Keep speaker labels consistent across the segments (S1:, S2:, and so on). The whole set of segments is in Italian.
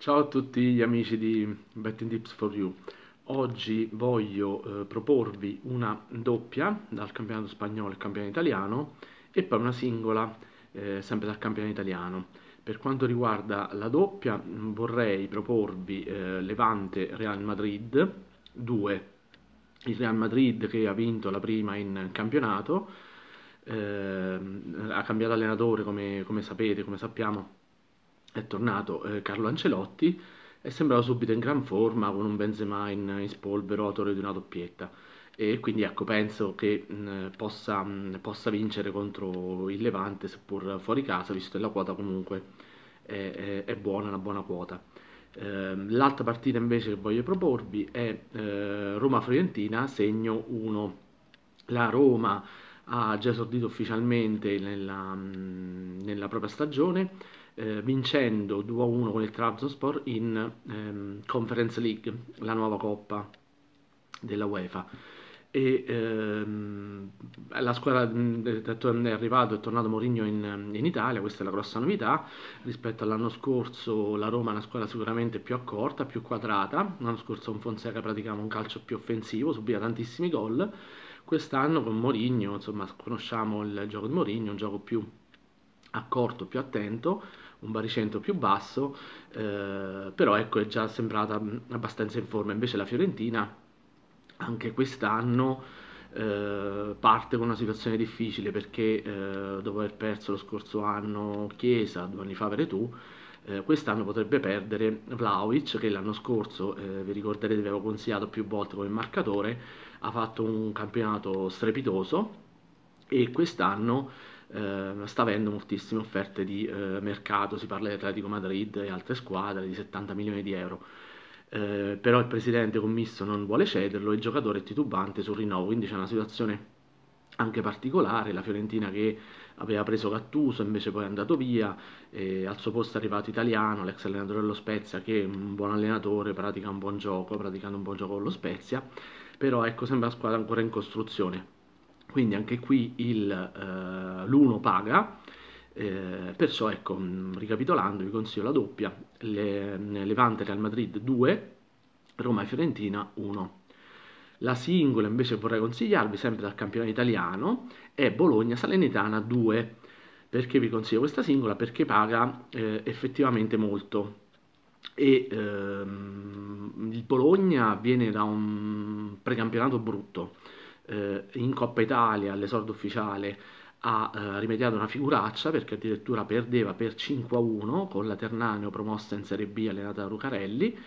S1: Ciao a tutti gli amici di Betting Tips for You. Oggi voglio eh, proporvi una doppia dal campionato spagnolo al campionato italiano e poi una singola eh, sempre dal campionato italiano. Per quanto riguarda la doppia vorrei proporvi eh, Levante Real Madrid 2. Il Real Madrid che ha vinto la prima in campionato ehm, ha cambiato allenatore come, come sapete, come sappiamo è tornato eh, Carlo Ancelotti e sembrava subito in gran forma con un Benzema in, in spolvero, autore di una doppietta. E quindi ecco, penso che mh, possa, mh, possa, vincere contro il Levante, seppur fuori casa, visto che la quota comunque è, è, è buona, una buona quota. Eh, l'altra partita invece che voglio proporvi è eh, Roma-Fiorentina, segno 1. La Roma ha già esordito ufficialmente nella, nella propria stagione eh, vincendo 2-1 con il Trabzonspor in ehm, Conference League, la nuova coppa della UEFA. E, ehm, la squadra è arrivato, è tornato Mourinho in, in, Italia, questa è la grossa novità rispetto all'anno scorso la Roma è una squadra sicuramente più accorta, più quadrata, l'anno scorso un Fonseca praticava un calcio più offensivo, subiva tantissimi gol, quest'anno con Mourinho, insomma conosciamo il gioco di Mourinho, un gioco più accorto, più attento, un baricentro più basso, eh, però ecco è già sembrata mm, abbastanza in forma, invece la Fiorentina anche quest'anno eh, parte con una situazione difficile perché eh, dopo aver perso lo scorso anno Chiesa, due anni fa Veretù, eh, quest'anno potrebbe perdere Vlaovic che l'anno scorso, eh, vi ricorderete, vi avevo consigliato più volte come marcatore, ha fatto un campionato strepitoso e quest'anno eh, sta avendo moltissime offerte di eh, mercato, si parla di Atletico Madrid e altre squadre di 70 milioni di euro. Eh, però il presidente commisso non vuole cederlo, il giocatore è titubante sul rinnovo, quindi c'è una situazione anche particolare, la Fiorentina che aveva preso Gattuso, invece poi è andato via, al suo posto è arrivato Italiano, l'ex allenatore dello Spezia, che è un buon allenatore, pratica un buon gioco, praticando un buon gioco con lo Spezia, però ecco, sembra una squadra ancora in costruzione quindi anche qui l'1 eh, paga, eh, perciò ecco, mm, ricapitolando vi consiglio la doppia, le, mm, Levante Real Madrid 2, Roma e Fiorentina 1. La singola invece vorrei consigliarvi sempre dal campionato italiano è Bologna Salernitana 2. Perché vi consiglio questa singola? Perché paga eh, effettivamente molto. E ehm, il Bologna viene da un precampionato brutto eh, in Coppa Italia all'esordio ufficiale ha eh, rimediato una figuraccia perché addirittura perdeva per 5-1 con la Ternaneo promossa in Serie B allenata da Lucarelli.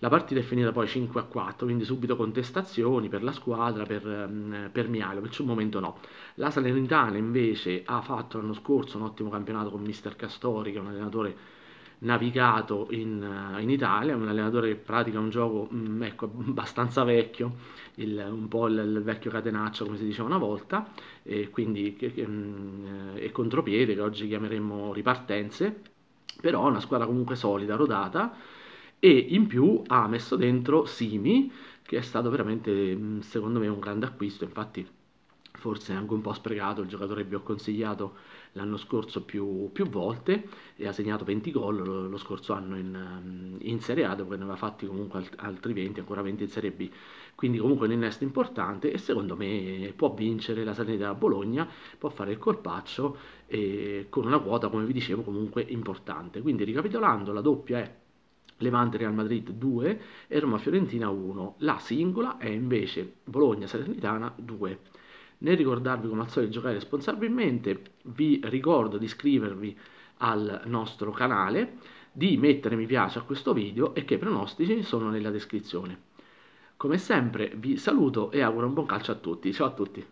S1: La partita è finita poi 5-4, quindi subito contestazioni per la squadra, per, mm, per Mialo, perciò un momento no. La Salernitana invece ha fatto l'anno scorso un ottimo campionato con Mister Castori, che è un allenatore navigato in, eh, in Italia, un allenatore che pratica un gioco mm, ecco, abbastanza vecchio, il, un po' il, il, vecchio catenaccio come si diceva una volta, e quindi che, che, mh, mm, eh, e contropiede che oggi chiameremmo ripartenze, però una squadra comunque solida, rodata e in più ha messo dentro Simi che è stato veramente mm, secondo me un grande acquisto, infatti forse anche un po' sprecato, il giocatore vi ho consigliato l'anno scorso più, più, volte e ha segnato 20 gol lo, lo scorso anno in, in, Serie A dove ne aveva fatti comunque altri 20, ancora 20 in Serie B, quindi comunque un innesto importante e secondo me può vincere la Salernitana da Bologna, può fare il colpaccio e, con una quota come vi dicevo comunque importante, quindi ricapitolando la doppia è Levante Real Madrid 2 e Roma Fiorentina 1, la singola è invece Bologna Salernitana 2. Nel ricordarvi come al solito di giocare responsabilmente, vi ricordo di iscrivervi al nostro canale, di mettere mi piace a questo video e che i pronostici sono nella descrizione. Come sempre vi saluto e auguro un buon calcio a tutti. Ciao a tutti!